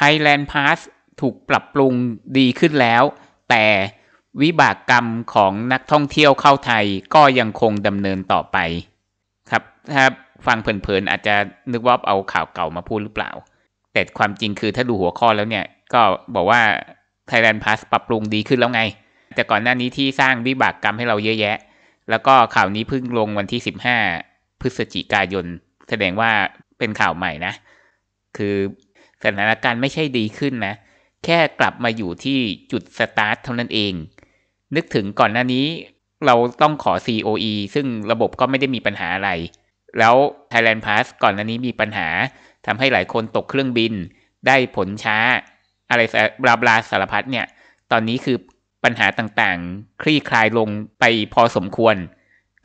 Thailand Pass ถูกปรับปรุงดีขึ้นแล้ว แต่วิบากกรรมของนักท่องเที่ยวเข้าไทยก็ยังคงดำเนินต่อไป ครับ ถ้าฟังเพลินๆ อาจจะนึกว่าเอาข่าวเก่ามาพูดหรือเปล่า แต่ความจริงคือถ้าดูหัวข้อแล้วเนี่ย ก็บอกว่า Thailand Pass ปรับปรุงดีขึ้นแล้วไง แต่ก่อนหน้านี้ที่สร้างวิบากกรรมให้เราเยอะแยะ แล้วก็ข่าวนี้เพิ่งลงวันที่ 15 พฤศจิกายนแสดงว่าเป็นข่าวใหม่นะ คือสถานการณ์ไม่ใช่ดีขึ้นนะ แค่กลับมาอยู่ที่จุดสตาร์ทเท่านั้นเอง นึกถึงก่อนหน้านี้เราต้องขอ COE ซึ่งระบบก็ไม่ได้มีปัญหาอะไร แล้ว Thailand Pass ก่อนหน้านี้มีปัญหาทำให้หลายคนตกเครื่องบินได้ผลช้า อะไรบลาบลาสารพัดเนี่ย ตอนนี้คือปัญหาต่างๆ คลี่คลายลงไปพอสมควร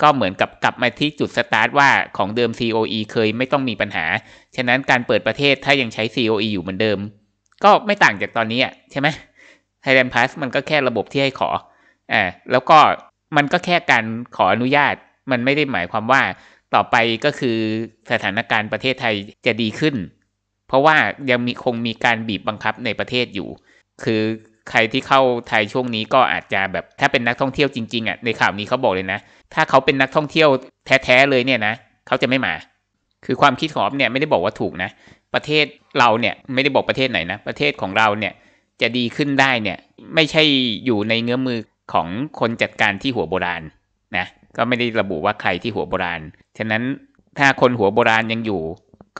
ก็เหมือนกับกลับมาที่จุดสตาร์ทว่าของเดิม COE เคยไม่ต้องมีปัญหา ฉะนั้นการเปิดประเทศถ้ายังใช้ COE อยู่เหมือนเดิม ก็ไม่ต่างจากตอนนี้ใช่ไหมไทยแลนด์พาสมันก็แค่ระบบที่ให้ขออ่าแล้วก็มันก็แค่การขออนุญาต มันไม่ได้หมายความว่าต่อไปก็คือสถานการณ์ประเทศไทยจะดีขึ้น เพราะว่ายังมีคงมีการบีบบังคับในประเทศอยู่ คือใครที่เข้าไทยช่วงนี้ก็อาจจะแบบถ้าเป็นนักท่องเที่ยวจริงๆอ่ะในข่าวนี้เขาบอกเลยนะถ้าเขาเป็นนักท่องเที่ยวแท้ๆ เลยเนี่ยนะเขาจะไม่มาคือความคิดของอ๊อฟเนี่ยไม่ได้บอกว่าถูกนะ ประเทศเราเนี่ยไม่ได้บอกประเทศไหนนะประเทศของเราเนี่ยจะดีขึ้นได้เนี่ยไม่ใช่อยู่ในเงื้อมือของคนจัดการที่หัวโบราณนะก็ไม่ได้ระบุว่าใครที่หัวโบราณฉะนั้นถ้าคนหัวโบราณยังอยู่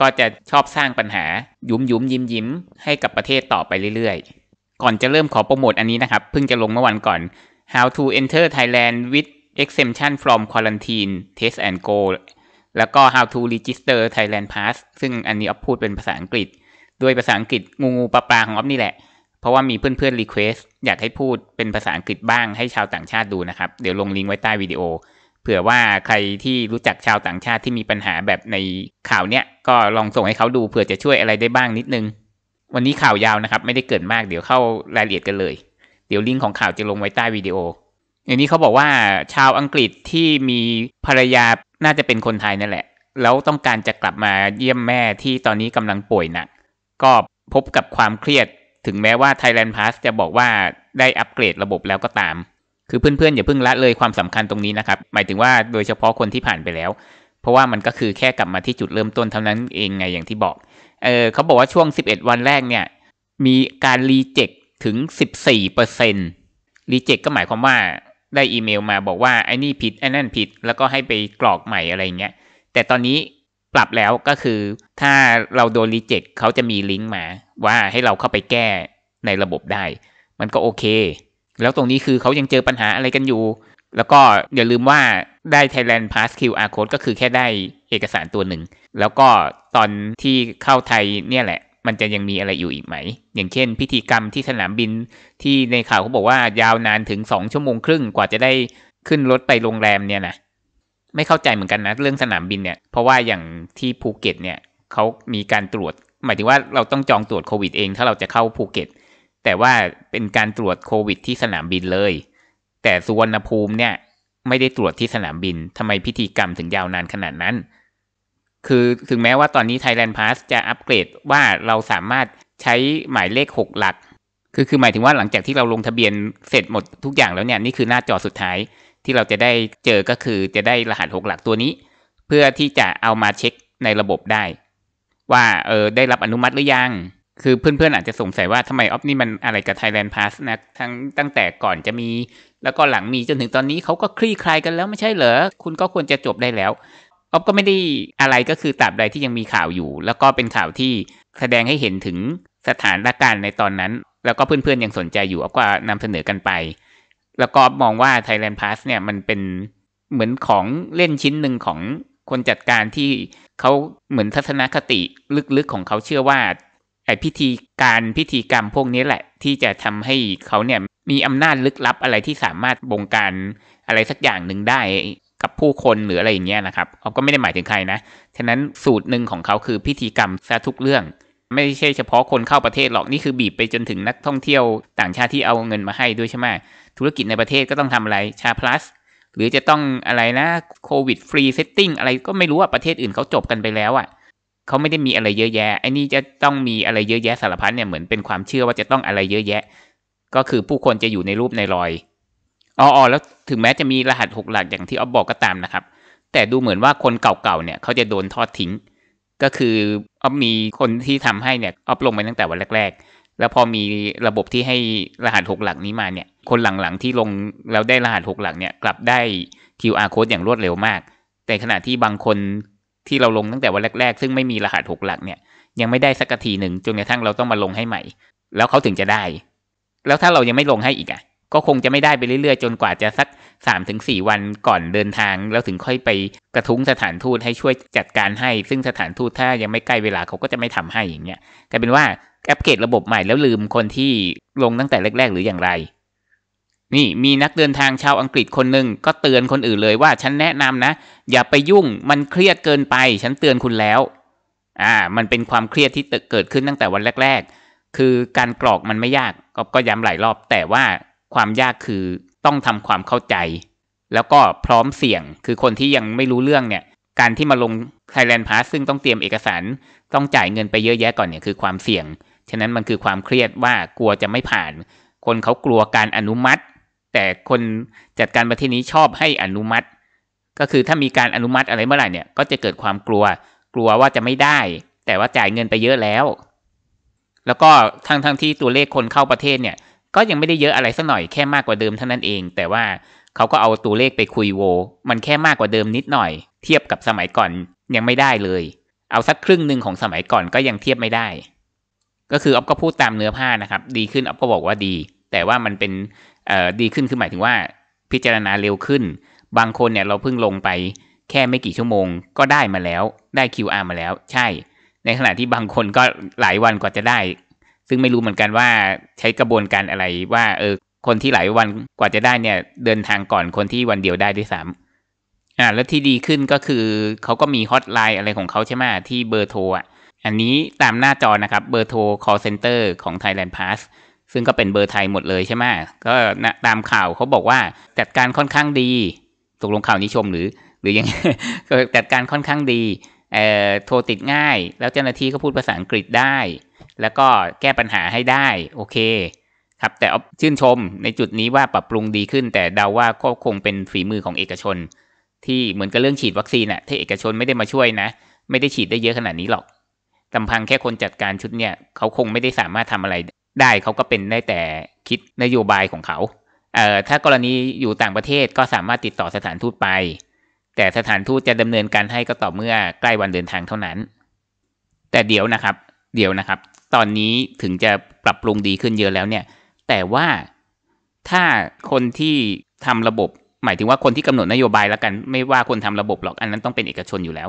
ก็จะชอบสร้างปัญหายุ้มยุ้มยิ้มยิ้มให้กับประเทศต่อไปเรื่อยๆก่อนจะเริ่มขอโปรโมทอันนี้นะครับเพิ่งจะลงเมื่อวันก่อน how to enter Thailand with exemption from quarantine test and go แล้วก็ how to register Thailand pass ซึ่งอันนี้ออฟพูดเป็นภาษาอังกฤษ ด้วยภาษาอังกฤษงูงูปลาปลาของออฟนี่แหละเพราะว่ามีเพื่อนเพื่อนรีเควสอยากให้พูดเป็นภาษาอังกฤษบ้างให้ชาวต่างชาติดูนะครับ เดี๋ยวลงลิงก์ไว้ใต้วิดีโอ เผื่อว่าใครที่รู้จักชาวต่างชาติที่มีปัญหาแบบในข่าวเนี้ยก็ลองส่งให้เขาดูเผื่อจะช่วยอะไรได้บ้างนิดนึงวันนี้ข่าวยาวนะครับ ไม่ได้เกิดมากเดี๋ยวเข้ารายละเอียดกันเลย เดี๋ยวลิงก์ของข่าวจะลงไว้ใต้วิดีโอ อย่างนี้เขาบอกว่าชาวอังกฤษที่มีภรรยาน่าจะเป็นคนไทยนั่นแหละ แล้วต้องการจะกลับมาเยี่ยมแม่ที่ตอนนี้กำลังป่วยหนักก็พบกับความเครียดถึงแม้ว่า Thailand Pass จะบอกว่าได้อัปเกรดระบบแล้วก็ตาม คือเพื่อนๆอย่าเพิ่งละเลยความสำคัญตรงนี้นะครับหมายถึงว่าโดยเฉพาะคนที่ผ่านไปแล้ว เพราะว่ามันก็คือแค่กลับมาที่จุดเริ่มต้นเท่านั้นเองไงอย่างที่บอกเออเขาบอกว่าช่วง 11 วันแรกเนี่ย มีการรีเจ็คถึง 14 เปอร์เซ็นต์รีเจ็คก็หมายความว่าได้อีเมลมาบอกว่า ไอ้นี่ผิด ไอ้นั่นผิด แล้วก็ให้ไปกรอกใหม่อะไรเงี้ยแต่ตอนนี้ปรับแล้วก็คือถ้าเราโดนรีเจ็คเขาจะมีลิงก์มาว่าให้เราเข้าไปแก้ในระบบได้ มันก็โอเค แล้วตรงนี้คือเขายังเจอปัญหาอะไรกันอยู่แล้วก็อย่าลืมว่าได้ Thailand Pass QR Code ก็คือแค่ได้เอกสารตัวหนึ่ง แล้วก็ตอนที่เข้าไทยเนี่ยแหละ มันจะยังมีอะไรอยู่อีกไหม อย่างเช่นพิธีกรรมที่สนามบินที่ในข่าวเขาบอกว่ายาวนานถึงสองชั่วโมงครึ่งกว่าจะได้ขึ้นรถไปโรงแรมเนี่ยนะ ไม่เข้าใจเหมือนกันนะเรื่องสนามบินเนี่ย เพราะว่าอย่างที่ภูเก็ตเนี่ยเขามีการตรวจหมายถึงว่าเราต้องจองตรวจโควิดเองถ้าเราจะเข้าภูเก็ตแต่ว่าเป็นการตรวจโควิด ที่สนามบินเลยแต่สุวรรณภูมิเนี่ยไม่ได้ตรวจที่สนามบินทำไมพิธีกรรมถึงยาวนานขนาดนั้น คือถึงแม้ว่าตอนนี้ Thailand Pass จะอัปเกรดว่าเราสามารถใช้หมายเลข 6 หลัก คือคือหมายถึงว่าหลังจากที่เราลงทะเบียนเสร็จหมดทุกอย่างแล้วเนี่ย นี่คือหน้าจอสุดท้ายที่เราจะได้เจอก็คือจะได้รหัส 6 หลักตัวนี้ เพื่อที่จะเอามาเช็คในระบบได้ ว่าเออได้รับอนุมัติหรือยัง คือเพื่อนๆอาจจะสงสัยว่าทำไมออฟนี่มันอะไรกับ Thailand Pass นะทั้งตั้งแต่ก่อนจะมีแล้วก็หลังมีจนถึงตอนนี้เขาก็คลี่คลายกันแล้ว ไม่ใช่เหรอคุณก็ควรจะจบได้แล้วออฟก็ไม่ได้อะไรก็คือตราบใดที่ยังมีข่าวอยู่ แล้วก็เป็นข่าวที่แสดงให้เห็นถึงสถานการณ์ในตอนนั้น แล้วก็เพื่อนๆยังสนใจอยู่ออฟก็นำเสนอกันไป แล้วก็มองว่า Thailand Pass เนี่ยมันเป็นเหมือนของเล่นชิ้นหนึ่งของคนจัดการที่เขาเหมือนทัศนคติลึกๆของเขาเชื่อว่าไอพิธีการพิธีกรรมพวกนี้แหละ ที่จะทำให้เขาเนี่ยมีอำนาจลึกลับอะไรที่สามารถบงการอะไรสักอย่างหนึ่งได้กับผู้คนหรืออะไรอย่างเงี้ยนะครับเขาก็ไม่ได้หมายถึงใครนะฉะนั้นสูตรหนึ่งของเขาคือพิธีกรรมซะทุกเรื่อง ไม่ใช่เฉพาะคนเข้าประเทศหรอกนี่คือบีบไปจนถึงนักท่องเที่ยวต่างชาติที่เอาเงินมาให้ด้วยใช่ไหมธุรกิจในประเทศก็ต้องทำอะไรชาพลัสหรือจะต้องอะไรนะโควิดฟรีเซตติ้งอะไรก็ไม่รู้ว่าประเทศอื่นเขาจบกันไปแล้วอ่ะเขาไม่ได้มีอะไรเยอะแยะไอ้นี่จะต้องมีอะไรเยอะแยะสารพัดเนี่ยเหมือนเป็นความเชื่อว่าจะต้องอะไรเยอะแยะ ก็คือผู้คนจะอยู่ในรูปในรอยอ๋อแล้วถึงแม้จะมีรหัสหกหลักอย่างที่ออบบอกก็ตามนะครับ แต่ดูเหมือนว่าคนเก่าๆเนี่ย เขาจะโดนทอดทิ้ง ก็คือออมีคนที่ทำให้เนี่ยออบลงไปตั้งแต่วันแรก ๆ แล้วพอมีระบบที่ให้รหัสหกหลักนี้มาเนี่ย คนหลังๆที่ลงแล้วได้รหัสหกหลักเนี่ยกลับได้ QR code อย่างรวดเร็วมาก แต่ขณะที่บางคนที่เราลงตั้งแต่วันแรกๆ ซึ่งไม่มีรหัสหกหลักเนี่ยยังไม่ได้สักทีหนึ่งจนกระทั่งเราต้องมาลงให้ใหม่แล้วเขาถึงจะได้ แล้วถ้าเรายังไม่ลงให้อีกอะ่ะ ก็คงจะไม่ได้ไปเรื่อยๆ จนกว่าจะสักสามถึงสี่วันก่อนเดินทาง แล้วถึงค่อยไปกระทุ้งสถานทูตให้ช่วยจัดการให้ ซึ่งสถานทูตถ้ายังไม่ใกล้เวลาเขาก็จะไม่ทำให้อย่างเงี้ยกลายเป็นว่าอัปเกรดระบบใหม่แล้วลืมคนที่ลงตั้งแต่แรกๆ หรืออย่างไรนี่มีนักเดินทางชาวอังกฤษคนหนึ่งก็เตือนคนอื่นเลยว่าฉันแนะนำนะ อย่าไปยุ่งมันเครียดเกินไป ฉันเตือนคุณแล้ว อ่า มันเป็นความเครียดที่เกิดขึ้นตั้งแต่วันแรก ๆ คือการกรอกมันไม่ยากก็ก็ย้ำหลายรอบ แต่ว่าความยากคือต้องทำความเข้าใจ แล้วก็พร้อมเสี่ยงคือคนที่ยังไม่รู้เรื่องเนี่ย การที่มาลง Thailand Pass ซึ่งต้องเตรียมเอกสาร ต้องจ่ายเงินไปเยอะแยะก่อนเนี่ย คือความเสี่ยง ฉะนั้นมันคือความเครียดว่ากลัวจะไม่ผ่าน คนเขากลัวการอนุมัติแต่คนจัดการประเทศนี้ชอบให้อนุมัติ ก็คือถ้ามีการอนุมัติอะไรเมื่อไหร่เนี่ย ก็จะเกิดความกลัว กลัวว่าจะไม่ได้ แต่ว่าจ่ายเงินไปเยอะแล้ว แล้วก็ทั้งทั้งที่ตัวเลขคนเข้าประเทศเนี่ย ก็ยังไม่ได้เยอะอะไรสักหน่อย แค่มากกว่าเดิมเท่านั้นเอง แต่ว่าเขาก็เอาตัวเลขไปคุยโว มันแค่มากกว่าเดิมนิดหน่อย เทียบกับสมัยก่อนยังไม่ได้เลย เอาสักครึ่งหนึ่งของสมัยก่อนก็ยังเทียบไม่ได้ ก็คืออ๊อฟก็พูดตามเนื้อผ้านะครับ ดีขึ้นอ๊อฟก็บอกว่าดี แต่ว่ามันเป็นดีขึ้น คือหมายถึงว่าพิจารณาเร็วขึ้น บางคนเนี่ยเราเพิ่งลงไปแค่ไม่กี่ชั่วโมง ก็ได้มาแล้วได้ QR มาแล้ว ใช่ ในขณะที่บางคนก็หลายวันกว่าจะได้ ซึ่งไม่รู้เหมือนกันว่าใช้กระบวนการอะไรว่าเออคนที่หลายวันกว่าจะได้เนี่ยเดินทางก่อนคนที่วันเดียวได้ด้วยซ้ำอ่าแล้วที่ดีขึ้นก็คือเขาก็มีฮอตไลน์อะไรของเขาใช่ไหมที่เบอร์โทรอ่ะ อันนี้ตามหน้าจอนะครับเบอร์โทร call center ของ Thailand Pass ซึ่งก็เป็นเบอร์ไทยหมดเลยใช่ไหม ก็ตามข่าวเขาบอกว่าจัดการค่อนข้างดี ตกลงข่าวนี้ชมหรือ หรือยังจัดการค่อนข้างดี โทรติดง่าย แล้วเจ้าหน้าที่ก็พูดภาษาอังกฤษได้ แล้วก็แก้ปัญหาให้ได้ โอเค ครับแต่ชื่นชมในจุดนี้ว่าปรับปรุงดีขึ้น แต่เดาว่าก็คงเป็นฝีมือของเอกชน ที่เหมือนกับเรื่องฉีดวัคซีนน่ะที่เอกชนไม่ได้มาช่วยนะ ไม่ได้ฉีดได้เยอะขนาดนี้หรอกตำพังแค่คนจัดการชุดเนี่ยเขาคงไม่ได้สามารถทำอะไรได้เขาก็เป็นได้แต่คิดนโยบายของเขาเอ่อถ้ากรณีอยู่ต่างประเทศก็สามารถติดต่อสถานทูตไป แต่สถานทูตจะดำเนินการให้ก็ต่อเมื่อใกล้วันเดินทางเท่านั้น แต่เดี๋ยวนะครับ เดี๋ยวนะครับ ตอนนี้ถึงจะปรับปรุงดีขึ้นเยอะแล้วเนี่ย แต่ว่าถ้าคนที่ทำระบบ หมายถึงว่าคนที่กำหนดนโยบายแล้วกัน ไม่ว่าคนทำระบบหรอกอันนั้นต้องเป็นเอกชนอยู่แล้ว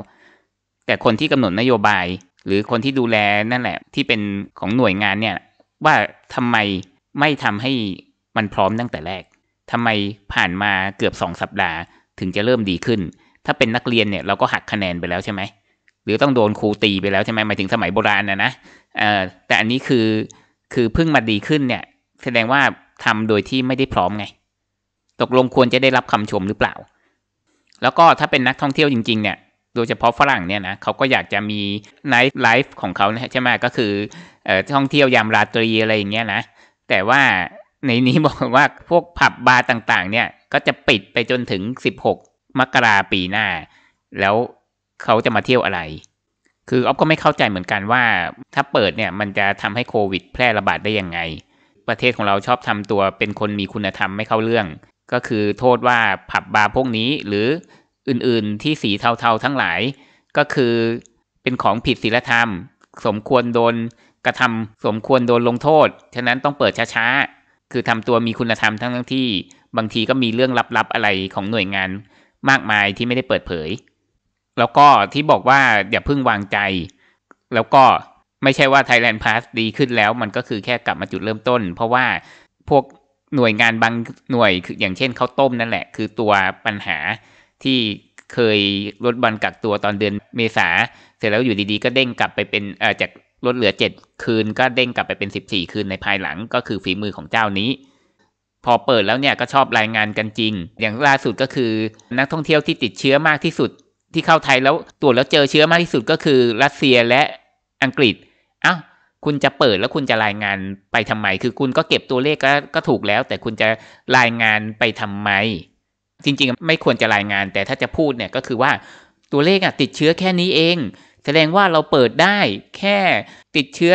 แต่คนที่กำหนดนโยบายหรือคนที่ดูแลนั่นแหละ ที่เป็นของหน่วยงานเนี่ยว่าทำไมไม่ทำให้มันพร้อมตั้งแต่แรกทำไมผ่านมาเกือบสองสัปดาห์ถึงจะเริ่มดีขึ้น ถ้าเป็นนักเรียนเนี่ย เราก็หักคะแนนไปแล้วใช่ไหม หรือต้องโดนครูตีไปแล้วใช่ไหมหมายถึงสมัยโบราณนะนะแต่อันนี้คือคือเพิ่งมาดีขึ้นเนี่ยแสดงว่าทำโดยที่ไม่ได้พร้อมไง ตกลงควรจะได้รับคำชมหรือเปล่า แล้วก็ถ้าเป็นนักท่องเที่ยวจริงๆเนี่ยโดยเฉพาะฝรั่งเนี่ยนะเขาก็อยากจะมีไลฟ์ไลฟ์ของเขาใช่ไหมก็คือ ท่องเที่ยวยามราตรีอะไรอย่างเงี้ยนะ แต่ว่าในนี้บอกว่าพวกผับบาร์ต่างๆเนี่ยก็จะปิดไปจนถึง 16 มกราปีหน้า แล้วเขาจะมาเที่ยวอะไร คืออ๊อฟก็ไม่เข้าใจเหมือนกันว่าถ้าเปิดเนี่ยมันจะทำให้โควิดแพร่ระบาดได้ยังไง ประเทศของเราชอบทำตัวเป็นคนมีคุณธรรมไม่เข้าเรื่อง ก็คือโทษว่าผับบาร์พวกนี้หรืออื่นๆ ที่สีเทาๆทั้งหลายก็คือเป็นของผิดศีลธรรม สมควรโดนกระทำ สมควรโดนลงโทษ ฉะนั้นต้องเปิดช้าๆ คือทำตัวมีคุณธรรมทั้งทั้งที่ บางทีก็มีเรื่องลับๆอะไรของหน่วยงานมากมายที่ไม่ได้เปิดเผย แล้วก็ที่บอกว่าอย่าพึ่งวางใจ แล้วก็ไม่ใช่ว่า Thailand Pass ดีขึ้นแล้ว มันก็คือแค่กลับมาจุดเริ่มต้น เพราะว่าพวกหน่วยงานบางหน่วยอย่างเช่นเขาต้มนั่นแหละคือตัวปัญหาที่เคยลดบันกักตัวตอนเดือนเมษาเสร็จแล้วอยู่ดีๆ ก็เด้งกลับไปเป็นจากลดเหลือเจ็ดคืนก็เด้งกลับไปเป็นสิบสี่คืนในภายหลังก็คือฝีมือของเจ้านี้ พอเปิดแล้วเนี่ย ก็ชอบรายงานกันจริง อย่างล่าสุดก็คือนักท่องเที่ยวที่ติดเชื้อมากที่สุด ที่เข้าไทยแล้วตรวจแล้วเจอเชื้อมากที่สุดก็คือรัสเซียและอังกฤษอ้าวคุณจะเปิดแล้วคุณจะรายงานไปทำไมคือคุณก็เก็บตัวเลขก็ก็ถูกแล้ว แต่คุณจะรายงานไปทำไมจริงๆ ไม่ควรจะรายงาน แต่ถ้าจะพูดเนี่ยก็คือว่าตัวเลขอะติดเชื้อแค่นี้เอง แสดงว่าเราเปิดได้แค่ติดเชื้อ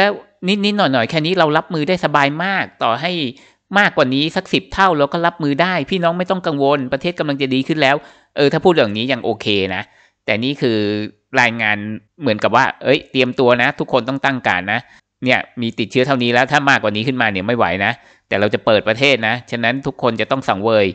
นิดๆหน่อยๆ แค่นี้เรารับมือได้สบายมาก ต่อให้มากกว่านี้สักสิบเท่าเราก็รับมือได้ พี่น้องไม่ต้องกังวลประเทศกำลังจะดีขึ้นแล้ว เออ ถ้าพูดอย่างนี้ยังโอเคนะ แต่นี่คือรายงานเหมือนกับว่า เอ้ยเตรียมตัวนะทุกคนต้องตั้งการนะเนี่ยมีติดเชื้อเท่านี้แล้ว ถ้ามากกว่านี้ขึ้นมาเนี่ยไม่ไหวนะแต่เราจะเปิดประเทศนะฉะนั้นทุกคนจะต้องสังเวย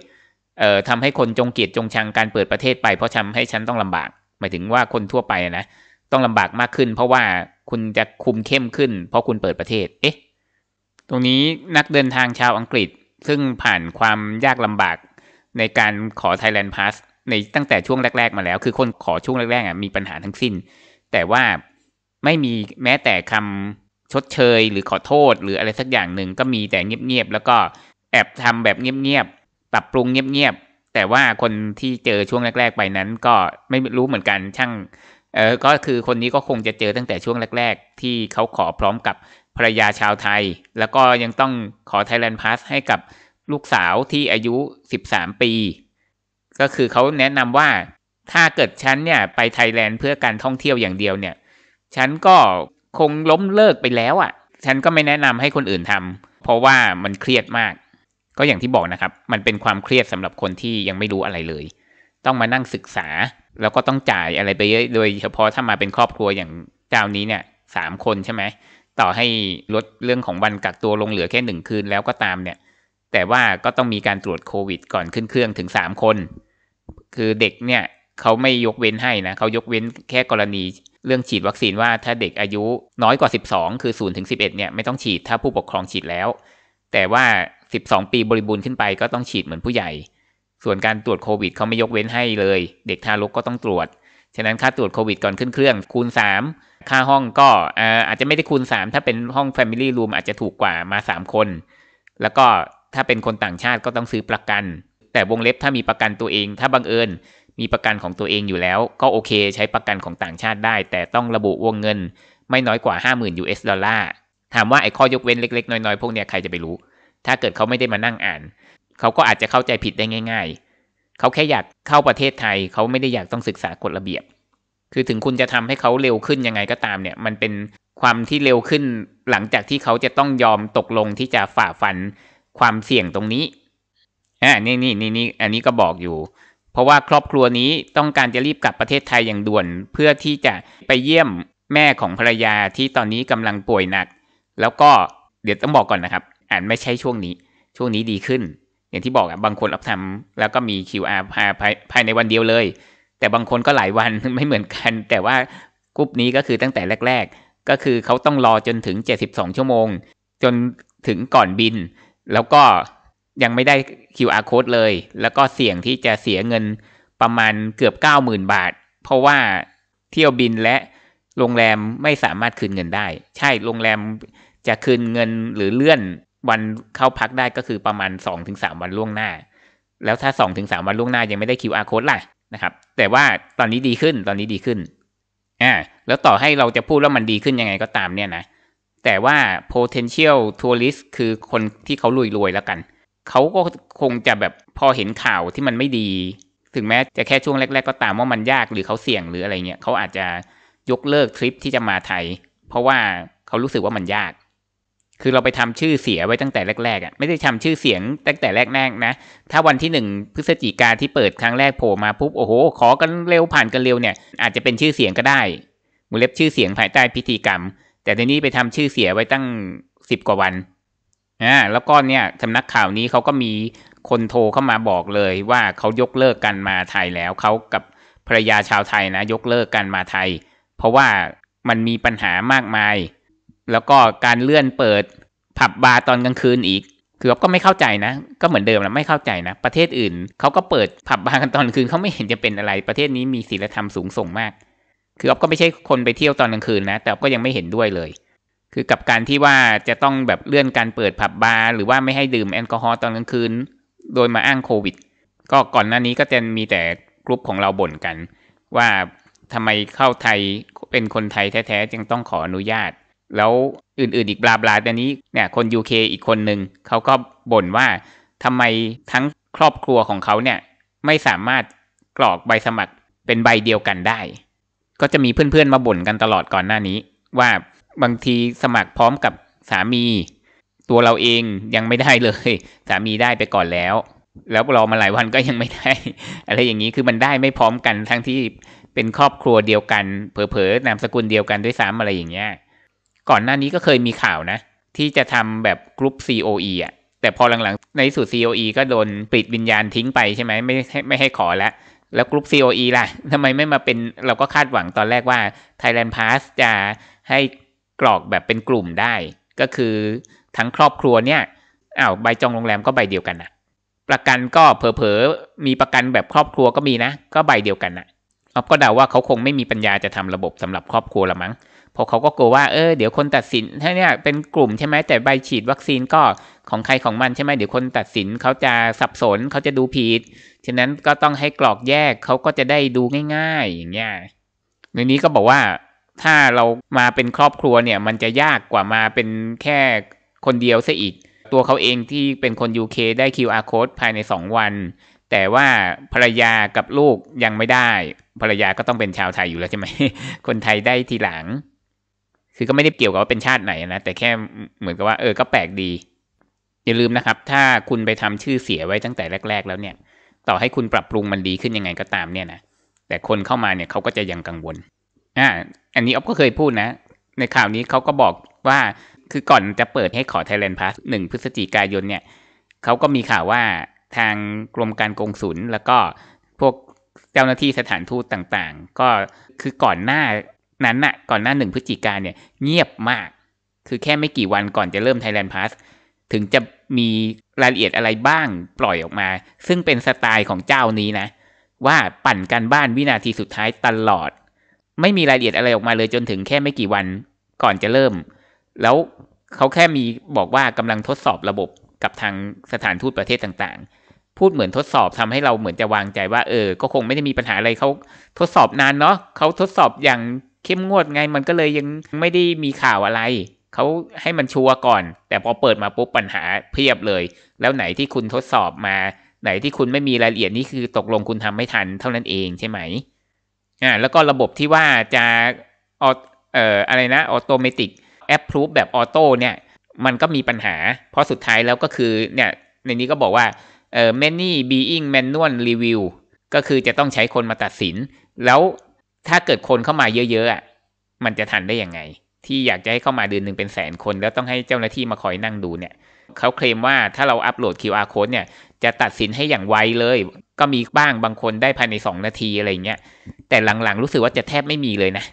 เอ่อทำให้คนจงเกียด จงชังการเปิดประเทศไปเพราะทำให้ฉันต้องลำบาก หมายถึงว่าคนทั่วไปนะ ต้องลำบากมากขึ้นเพราะว่าคุณจะคุมเข้มขึ้นเพราะคุณเปิดประเทศเอ๊ะตรงนี้นักเดินทางชาวอังกฤษ ซึ่งผ่านความยากลำบากในการขอ Thailand Pass ในตั้งแต่ช่วงแรก ๆมาแล้วคือคนขอช่วงแรกๆอ่ะมีปัญหาทั้งสิ้น แต่ว่าไม่มีแม้แต่คำชดเชย หรือขอโทษ หรืออะไรสักอย่างหนึ่งก็มีแต่เงียบๆแล้วก็แอบทำแบบเงียบปรับปรุงเงียบๆ แต่ว่าคนที่เจอช่วงแรก ๆ ไปนั้นก็ไม่รู้เหมือนกันช่าง เออ ก็คือคนนี้ก็คงจะเจอตั้งแต่ช่วงแรก ๆ ที่เขาขอพร้อมกับภรรยาชาวไทย แล้วก็ยังต้องขอ Thailand p a s ให้กับลูกสาวที่อายุ 13 ปี ก็คือเขาแนะนำว่าถ้าเกิดฉันเนี่ยไปไทยแลนด์เพื่อการท่องเที่ยวอย่างเดียวเนี่ย ฉันก็คงล้มเลิกไปแล้วอะ่ะ ฉันก็ไม่แนะนำให้คนอื่นทำเพราะว่ามันเครียดมากก็อย่างที่บอกนะครับ มันเป็นความเครียดสำหรับคนที่ยังไม่รู้อะไรเลย ต้องมานั่งศึกษา แล้วก็ต้องจ่ายอะไรไปเยอะ โดย เฉพาะถ้ามาเป็นครอบครัวอย่างเจ้านี้เนี่ย สามคนใช่ไหมต่อให้ลดเรื่องของวันกักตัวลงเหลือแค่หนึ่งคืนแล้วก็ตามเนี่ย แต่ว่าก็ต้องมีการตรวจโควิด ก่อนขึ้นเครื่องถึงสามคน คือเด็กเนี่ย เขาไม่ยกเว้นให้นะ เขายกเว้นแค่กรณี เรื่องฉีดวัคซีนว่าถ้าเด็กอายุน้อยกว่า12 คือ0ถึง็ดเนี่ยไม่ต้องฉีดถ้าผู้ปกครองฉีดแล้ว แต่ว่า12 ปีบริบูรณ์ขึ้นไปก็ต้องฉีดเหมือนผู้ใหญ่ ส่วนการตรวจโควิดเขาไม่ยกเว้นให้เลย เด็กทารกก็ต้องตรวจ ฉะนั้นค่าตรวจโควิดก่อนขึ้นเครื่องคูณ 3 ค่าห้องก็อาจจะไม่ได้คูณ 3 ถ้าเป็นห้อง Family Room อาจจะถูกกว่ามา 3 คน แล้วก็ถ้าเป็นคนต่างชาติก็ต้องซื้อประกัน แต่วงเล็บถ้ามีประกันตัวเอง ถ้าบังเอิญมีประกันของตัวเองอยู่แล้ว ก็โอเคใช้ประกันของต่างชาติได้ แต่ต้องระบุวงเงินไม่น้อยกว่า 50,000 US ดอลลาร์ ถามว่าไอ้ข้อยกเว้นเล็กๆน้อยๆพวกเนี้ยใครจะไปรู้ถ้าเกิดเขาไม่ได้มานั่งอ่าน เขาก็อาจจะเข้าใจผิดได้ง่าย ๆ เขาแค่อยากเข้าประเทศไทย เขาไม่ได้อยากต้องศึกษากฎระเบียบ คือถึงคุณจะทำให้เขาเร็วขึ้นยังไงก็ตามเนี่ย มันเป็นความที่เร็วขึ้นหลังจากที่เขาจะต้องยอมตกลงที่จะฝ่าฟันความเสี่ยงตรงนี้ อ่านี่นี่นี่นี่อันนี้ก็บอกอยู่ เพราะว่าครอบครัวนี้ต้องการจะรีบกลับประเทศไทยอย่างด่วนเพื่อที่จะไปเยี่ยมแม่ของภรรยาที่ตอนนี้กำลังป่วยหนัก แล้วก็เดี๋ยวต้องบอกก่อนนะครับอาจไม่ใช่ช่วงนี้ ช่วงนี้ดีขึ้น อย่างที่บอกอะบางคนรับทำแล้วก็มี QR ภาภาภายในวันเดียวเลย แต่บางคนก็หลายวันไม่เหมือนกัน แต่ว่ากลุ่มนี้ก็คือตั้งแต่แรก ๆ ก็คือเขาต้องรอจนถึง 72 ชั่วโมง จนถึงก่อนบิน แล้วก็ยังไม่ได้ QR code เลย แล้วก็เสี่ยงที่จะเสียเงินประมาณเกือบ 90,000 บาท เพราะว่าเที่ยวบินและโรงแรมไม่สามารถคืนเงินได้ ใช่โรงแรมจะคืนเงินหรือเลื่อนวันเข้าพักได้ก็คือประมาณ2มวันล่วงหน้า แล้วถ้า2มวันล่วงหน้า ยังไม่ได้ QR code ล่ะนะครับ แต่ว่าตอนนี้ดีขึ้น ตอนนี้ดีขึ้น อ่า แล้วต่อให้เราจะพูดว่ามันดีขึ้นยังไงก็ตามเนี่ยนะ แต่ว่า potential tourist คือคนที่เขารวยๆแล้วกัน เขาก็คงจะแบบพอเห็นข่าวที่มันไม่ดี ถึงแม้จะแค่ช่วงแรกๆก็ตามว่ามันยากหรือเขาเสี่ยงหรืออะไรเงี้ยเขาอาจจะยกเลิกทริปที่จะมาไทย เพราะว่าเขารู้สึกว่ามันยากคือเราไปทำชื่อเสียไว้ตั้งแต่แรกๆอ่ะไม่ได้ทำชื่อเสียงตั้งแต่แรกๆนะถ้าวันที่หนึ่งพฤศจิกาที่เปิดครั้งแรกโผล่มาปุ๊บโอ้โหขอกันเร็วผ่านกันเร็วเนี่ย อาจจะเป็นชื่อเสียงก็ได้มูเล็บชื่อเสียงภายใต้พิธีกรรม แต่ในนี้ไปทำชื่อเสียไว้ตั้งสิบกว่าวันอ่าแล้วก็เนี่ยสำนักข่าวนี้เขาก็มีคนโทรเข้ามาบอกเลยว่าเขายกเลิกกันมาไทยแล้วเขากับภรรยาชาวไทยนะยกเลิกกันมาไทย เพราะว่ามันมีปัญหามากมายแล้วก็การเลื่อนเปิดผับบาร์ตอนกลางคืนอีก คือก็ไม่เข้าใจนะ ก็เหมือนเดิมนะไม่เข้าใจนะ ประเทศอื่นเขาก็เปิดผับบาร์กันตอนกลางคืนเขาไม่เห็นจะเป็นอะไร ประเทศนี้มีศีลธรรมสูงส่งมาก คือก็ไม่ใช่คนไปเที่ยวตอนกลางคืนนะ แต่ก็ยังไม่เห็นด้วยเลย คือกับการที่ว่าจะต้องแบบเลื่อนการเปิดผับบาร์หรือว่าไม่ให้ดื่มแอลกอฮอล์ตอนกลางคืนโดยมาอ้างโควิด ก็ก่อนหน้านี้ก็จะมีแต่กลุ่มของเราบ่นกัน ว่าทำไมเข้าไทยเป็นคนไทยแท้ๆจึงต้องขออนุญาตแล้วอื่น ๆ อีกบลาบลาแต่นี้เนี่ยคนยูเคอีกคนหนึ่งเขาก็บ่นว่าทำไมทั้งครอบครัวของเขาเนี่ย ไม่สามารถกรอกใบสมัครเป็นใบเดียวกันได้ ก็จะมีเพื่อนๆมาบ่นกันตลอดก่อนหน้านี้ ว่าบางทีสมัครพร้อมกับสามีตัวเราเองยังไม่ได้เลย สามีได้ไปก่อนแล้ว แล้วรอมาหลายวันก็ยังไม่ได้ อะไรอย่างนี้คือมันได้ไม่พร้อมกันทั้งที่เป็นครอบครัวเดียวกันเผลอๆนามสกุลเดียวกันด้วยซ้ำอะไรอย่างเงี้ยก่อนหน้านี้ก็เคยมีข่าวนะ ที่จะทำแบบกรุ๊ป COE อ่ะแต่พอหลังๆ ในสุด COE ก็โดนปิดวิญญาณทิ้งไปใช่ไหมไม่ไม่ให้ขอแล้วแล้วกรุ๊ป COE ล่ะทำไมไม่มาเป็นเราก็คาดหวังตอนแรกว่า Thailand Pass จะให้กรอกแบบเป็นกลุ่มได้ ก็คือทั้งครอบครัวเนี่ยอ้าวใบจองโรงแรมก็ใบเดียวกันนะประกันก็เผลอๆ มีประกันแบบครอบครัวก็มีนะก็ใบเดียวกันนะออฟก็เดาว่าเขาคงไม่มีปัญญาจะทำระบบสำหรับครอบครัวละมั้งพราะเขาก็กลัวว่า เออ เดี๋ยวคนตัดสิน ถ้าเนี่ยเป็นกลุ่มใช่ไหม แต่ใบฉีดวัคซีนก็ของใครของมันใช่ไหมเดี๋ยวคนตัดสินเขาจะสับสน เขาจะดูผิดฉะนั้นก็ต้องให้กรอกแยก เขาก็จะได้ดูง่าย ๆ อย่างเงี้ยในนี้ก็บอกว่า ถ้าเรามาเป็นครอบครัวเนี่ย มันจะยากกว่ามาเป็นแค่คนเดียวซะอีก ตัวเขาเองที่เป็นคน UK ได้ QR code ภายใน 2 วัน แต่ว่าภรรยากับลูกยังไม่ได้ ภรรยาก็ต้องเป็นชาวไทยอยู่แล้วใช่ไหมคนไทยได้ทีหลังคือก็ไม่ได้เกี่ยวกับว่าเป็นชาติไหนนะ แต่แค่เหมือนกับว่าเออก็แปลกดี อย่าลืมนะครับ ถ้าคุณไปทำชื่อเสียไว้ตั้งแต่แรก ๆ แล้วเนี่ย ต่อให้คุณปรับปรุงมันดีขึ้นยังไงก็ตามเนี่ยนะ แต่คนเข้ามาเนี่ยเขาก็จะยังกังวลอ่าอันนี้อ๊อฟก็เคยพูดนะ ในข่าวนี้เขาก็บอกว่าคือก่อนจะเปิดให้ขอ Thailand Pass 1พฤศจิกายนเนี่ยเขาก็มีข่าวว่าทางกรมการกงสุลแล้วก็พวกเจ้าหน้าที่สถานทูตต่างๆ ก็คือก่อนหน้านั้นน่ะก่อนหน้าหนึ่งพฤศจิกาเนี่ย เงียบมาก คือแค่ไม่กี่วันก่อนจะเริ่ม Thailand Pass ถึงจะมีรายละเอียดอะไรบ้างปล่อยออกมา ซึ่งเป็นสไตล์ของเจ้านี้นะ ว่าปั่นกันบ้านวินาทีสุดท้ายตลอด ไม่มีรายละเอียดอะไรออกมาเลยจนถึงแค่ไม่กี่วันก่อนจะเริ่ม แล้วเขาแค่มีบอกว่ากำลังทดสอบระบบกับทางสถานทูตประเทศต่างๆ พูดเหมือนทดสอบทำให้เราเหมือนจะวางใจว่าเออ ก็คงไม่ได้มีปัญหาอะไรเขาทดสอบนานเนาะเขาทดสอบอย่างเข้มงวดไงมันก็เลยยังไม่ได้มีข่าวอะไรเขาให้มันชัวร์ก่อนแต่พอเปิดมาปุ๊บปัญหาเพียบเลย แล้วไหนที่คุณทดสอบมา ไหนที่คุณไม่มีรายละเอียดนี่คือตกลงคุณทำไม่ทันเท่านั้นเองใช่ไหมอ่าแล้วก็ระบบที่ว่าจะออเอ่ออะไรนะออโตเมติกแอปพรูฟแบบออโต้เนี่ย มันก็มีปัญหาเพราะสุดท้ายแล้วก็คือเนี่ยในนี้ก็บอกว่าเอ่อ many being manual review ก็คือจะต้องใช้คนมาตัดสินแล้วถ้าเกิดคนเข้ามาเยอะ ๆ อ่ะ มันจะทันได้ยังไง ที่อยากจะให้เข้ามาเดือนหนึ่งเป็นแสนคน แล้วต้องให้เจ้าหน้าที่มาคอยนั่งดูเนี่ยเขาเคลมว่าถ้าเราอัปโหลด QR code เนี่ยจะตัดสินให้อย่างไวเลย ก็มีบ้างบางคนได้ภายใน 2 นาทีอะไรเงี้ยแต่หลังๆรู้สึกว่าจะแทบไม่มีเลยนะ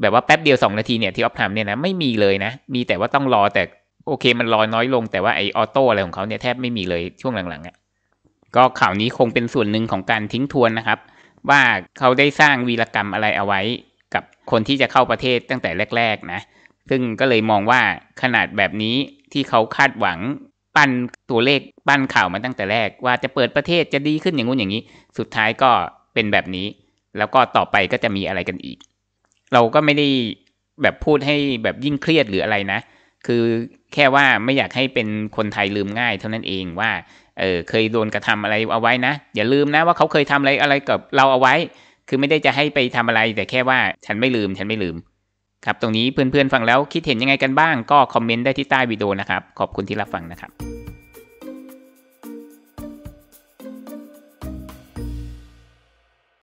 แบบว่าแป๊บเดียว 2 นาทีเนี่ยที่ออฟทมเนี่ยนะไม่มีเลยนะมีแต่ว่าต้องรอแต่โอเคมันรอน้อย ลงแต่ว่าไอออโต้อะไรของเขาเนี่ยแทบไม่มีเลยช่วงหลังๆอะ่ะก็ข่าวนี้คงเป็นส่วนหนึ่งของการทิ้งทวนนะครับว่าเขาได้สร้างวีรกรรมอะไรเอาไว้กับคนที่จะเข้าประเทศตั้งแต่แรก ๆนะ ซึ่งก็เลยมองว่าขนาดแบบนี้ที่เขาคาดหวังปั้นตัวเลขปั้นข่าวมาตั้งแต่แรก ว่าจะเปิดประเทศจะดีขึ้นอย่างงู้นอย่างนี้ สุดท้ายก็เป็นแบบนี้ แล้วก็ต่อไปก็จะมีอะไรกันอีก เราก็ไม่ได้แบบพูดให้แบบยิ่งเครียดหรืออะไรนะ คือแค่ว่าไม่อยากให้เป็นคนไทยลืมง่าย เท่านั้นเองว่าเออเคยโดนกระทำอะไรเอาไว้นะ อย่าลืมนะว่าเขาเคยทำอะไรอะไรกับเราเอาไว้คือไม่ได้จะให้ไปทำอะไร แต่แค่ว่าฉันไม่ลืม ฉันไม่ลืม ครับตรงนี้เพื่อนๆฟังแล้วคิดเห็นยังไงกันบ้างก็คอมเมนต์ได้ที่ใต้วิดีโอนะครับ ขอบคุณที่รับฟังนะครับ